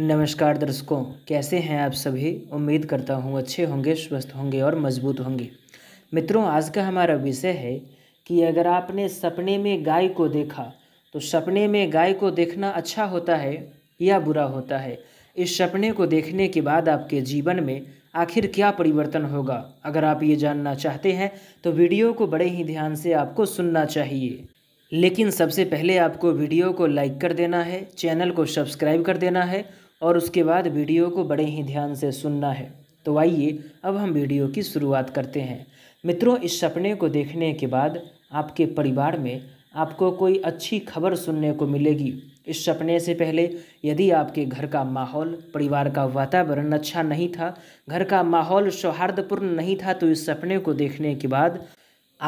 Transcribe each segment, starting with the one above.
नमस्कार दर्शकों कैसे हैं आप सभी उम्मीद करता हूँ अच्छे होंगे स्वस्थ होंगे और मजबूत होंगे मित्रों आज का हमारा विषय है कि अगर आपने सपने में गाय को देखा तो सपने में गाय को देखना अच्छा होता है या बुरा होता है इस सपने को देखने के बाद आपके जीवन में आखिर क्या परिवर्तन होगा अगर आप ये जानना चाहते हैं तो वीडियो को बड़े ही ध्यान से आपको सुनना चाहिए लेकिन सबसे पहले आपको वीडियो को लाइक कर देना है चैनल को सब्सक्राइब कर देना है और उसके बाद वीडियो को बड़े ही ध्यान से सुनना है तो आइए अब हम वीडियो की शुरुआत करते हैं मित्रों इस सपने को देखने के बाद आपके परिवार में आपको कोई अच्छी खबर सुनने को मिलेगी इस सपने से पहले यदि आपके घर का माहौल परिवार का वातावरण अच्छा नहीं था घर का माहौल सौहार्दपूर्ण नहीं था तो इस सपने को देखने के बाद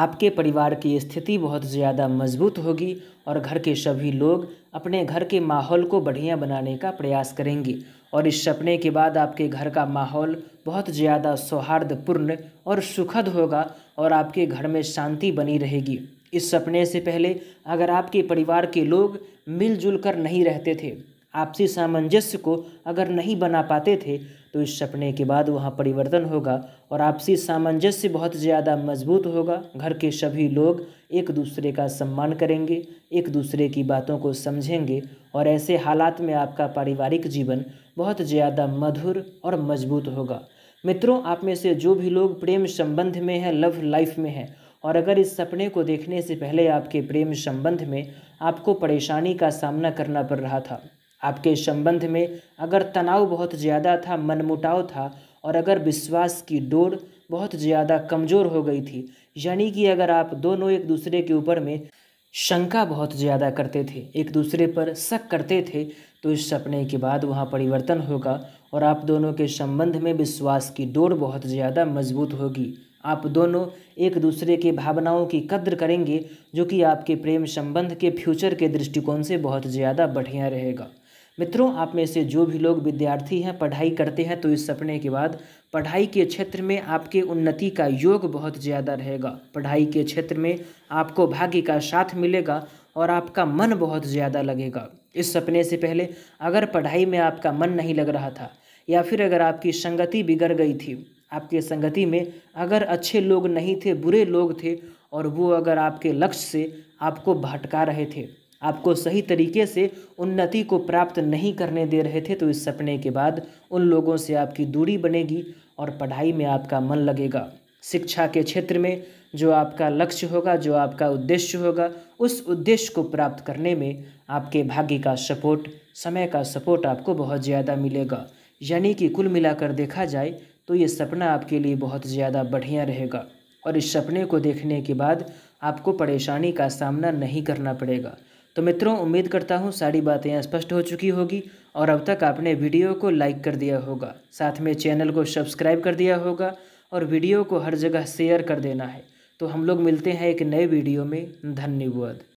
आपके परिवार की स्थिति बहुत ज़्यादा मजबूत होगी और घर के सभी लोग अपने घर के माहौल को बढ़िया बनाने का प्रयास करेंगे और इस सपने के बाद आपके घर का माहौल बहुत ज़्यादा सौहार्दपूर्ण और सुखद होगा और आपके घर में शांति बनी रहेगी इस सपने से पहले अगर आपके परिवार के लोग मिलजुल कर नहीं रहते थे आपसी सामंजस्य को अगर नहीं बना पाते थे तो इस सपने के बाद वहाँ परिवर्तन होगा और आपसी सामंजस्य बहुत ज़्यादा मजबूत होगा घर के सभी लोग एक दूसरे का सम्मान करेंगे एक दूसरे की बातों को समझेंगे और ऐसे हालात में आपका पारिवारिक जीवन बहुत ज़्यादा मधुर और मजबूत होगा मित्रों आप में से जो भी लोग प्रेम संबंध में हैं लव लाइफ में हैं और अगर इस सपने को देखने से पहले आपके प्रेम संबंध में आपको परेशानी का सामना करना पड़ रहा था आपके संबंध में अगर तनाव बहुत ज़्यादा था मनमुटाव था और अगर विश्वास की डोर बहुत ज़्यादा कमज़ोर हो गई थी यानी कि अगर आप दोनों एक दूसरे के ऊपर में शंका बहुत ज़्यादा करते थे एक दूसरे पर शक करते थे तो इस सपने के बाद वहाँ परिवर्तन होगा और आप दोनों के संबंध में विश्वास की डोर बहुत ज़्यादा मजबूत होगी आप दोनों एक दूसरे के भावनाओं की कद्र करेंगे जो कि आपके प्रेम संबंध के फ्यूचर के दृष्टिकोण से बहुत ज़्यादा बढ़िया रहेगा मित्रों आप में से जो भी लोग विद्यार्थी हैं पढ़ाई करते हैं तो इस सपने के बाद पढ़ाई के क्षेत्र में आपके उन्नति का योग बहुत ज़्यादा रहेगा पढ़ाई के क्षेत्र में आपको भाग्य का साथ मिलेगा और आपका मन बहुत ज़्यादा लगेगा इस सपने से पहले अगर पढ़ाई में आपका मन नहीं लग रहा था या फिर अगर आपकी संगति बिगड़ गई थी आपके संगति में अगर अच्छे लोग नहीं थे बुरे लोग थे और वो अगर आपके लक्ष्य से आपको भटका रहे थे आपको सही तरीके से उन्नति को प्राप्त नहीं करने दे रहे थे तो इस सपने के बाद उन लोगों से आपकी दूरी बनेगी और पढ़ाई में आपका मन लगेगा शिक्षा के क्षेत्र में जो आपका लक्ष्य होगा जो आपका उद्देश्य होगा उस उद्देश्य को प्राप्त करने में आपके भाग्य का सपोर्ट समय का सपोर्ट आपको बहुत ज़्यादा मिलेगा यानी कि कुल मिलाकर देखा जाए तो ये सपना आपके लिए बहुत ज़्यादा बढ़िया रहेगा और इस सपने को देखने के बाद आपको परेशानी का सामना नहीं करना पड़ेगा तो मित्रों उम्मीद करता हूँ सारी बातें स्पष्ट हो चुकी होगी और अब तक आपने वीडियो को लाइक कर दिया होगा साथ में चैनल को सब्सक्राइब कर दिया होगा और वीडियो को हर जगह शेयर कर देना है तो हम लोग मिलते हैं एक नए वीडियो में धन्यवाद